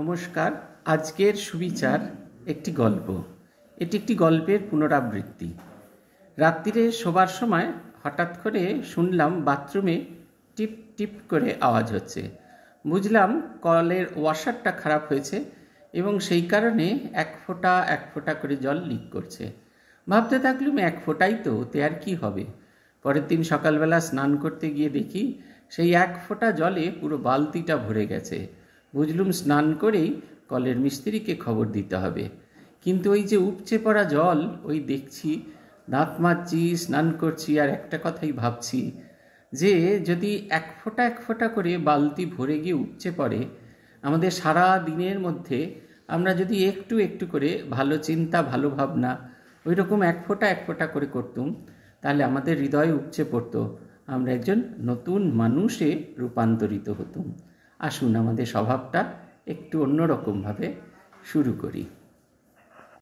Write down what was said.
নমস্কার আজকের সুবিচার একটি গল্প এটি একটি গল্পের পুনরাবৃত্তি রাত্রিরে শোবার সময় হঠাৎ করে শুনলাম বাথরুমে টিপ টিপ করে আওয়াজ হচ্ছে বুঝলাম কলের ওয়াশারটা খারাপ হয়েছে এবং সেই কারণে এক ফোঁটা এক ফোঁটা করে জল লিক করছে ভাবতে থাকলুম এক ফোঁটাই তো ওতে আর কী হবে পরের দিন সকালবেলা স্নান করতে গিয়ে দেখি সেই এক ফোঁটা জলে পুরো বালতিটা ভরে গেছে বুঝলুম স্নান করেই কলের মিস্ত্রিকে খবর দিতে হবে কিন্তু ওই যে উপচে পড়া জল ওই দেখছি দাঁত মাজছি স্নান করছি আর একটা কথাই ভাবছি যে যদি এক ফোঁটা এক ফোঁটা করে বালতি ভরে গিয়ে উপচে পড়ে আমাদের সারা দিনের মধ্যে আমরা যদি একটু একটু করে ভালো চিন্তা ভালো ভাবনা ওই রকম এক ফোঁটা এক ফোঁটা করে করতুম তাহলে আমাদের হৃদয় উপচে পড়তো আমরা একজন নতুন মানুষে রূপান্তরিত হতুম আসুন আমাদের স্বভাবটা একটু অন্যরকমভাবে শুরু করি